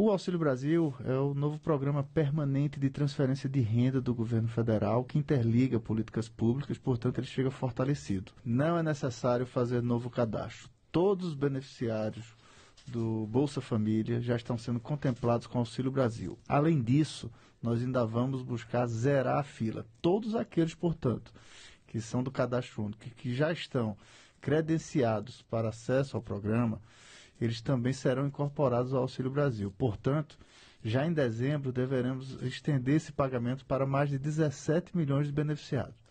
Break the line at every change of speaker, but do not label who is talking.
O Auxílio Brasil é o novo programa permanente de transferência de renda do governo federal que interliga políticas públicas, portanto, ele chega fortalecido. Não é necessário fazer novo cadastro. Todos os beneficiários do Bolsa Família já estão sendo contemplados com o Auxílio Brasil. Além disso, nós ainda vamos buscar zerar a fila. Todos aqueles, portanto, que são do cadastro único, que já estão credenciados para acesso ao programa eles também serão incorporados ao Auxílio Brasil. Portanto, já em dezembro, deveremos estender esse pagamento para mais de 17 milhões de beneficiados.